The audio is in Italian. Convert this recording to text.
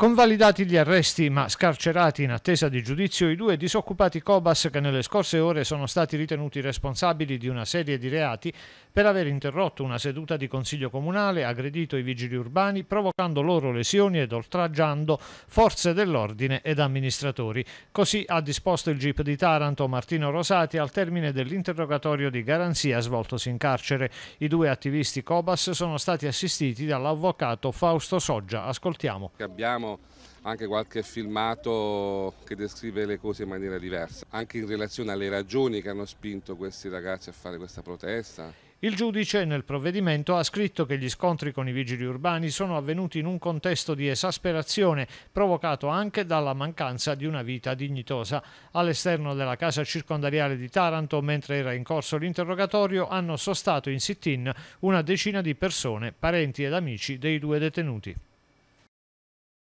Convalidati gli arresti ma scarcerati in attesa di giudizio i due disoccupati Cobas che nelle scorse ore sono stati ritenuti responsabili di una serie di reati per aver interrotto una seduta di consiglio comunale, aggredito i vigili urbani, provocando loro lesioni ed oltraggiando forze dell'ordine ed amministratori. Così ha disposto il GIP di Taranto Martino Rosati al termine dell'interrogatorio di garanzia svoltosi in carcere. I due attivisti Cobas sono stati assistiti dall'avvocato Fausto Soggia. Ascoltiamo. Abbiamo anche qualche filmato che descrive le cose in maniera diversa, anche in relazione alle ragioni che hanno spinto questi ragazzi a fare questa protesta. Il giudice nel provvedimento ha scritto che gli scontri con i vigili urbani sono avvenuti in un contesto di esasperazione provocato anche dalla mancanza di una vita dignitosa. All'esterno della casa circondariale di Taranto, mentre era in corso l'interrogatorio, hanno sostato in sit-in una decina di persone, parenti ed amici dei due detenuti.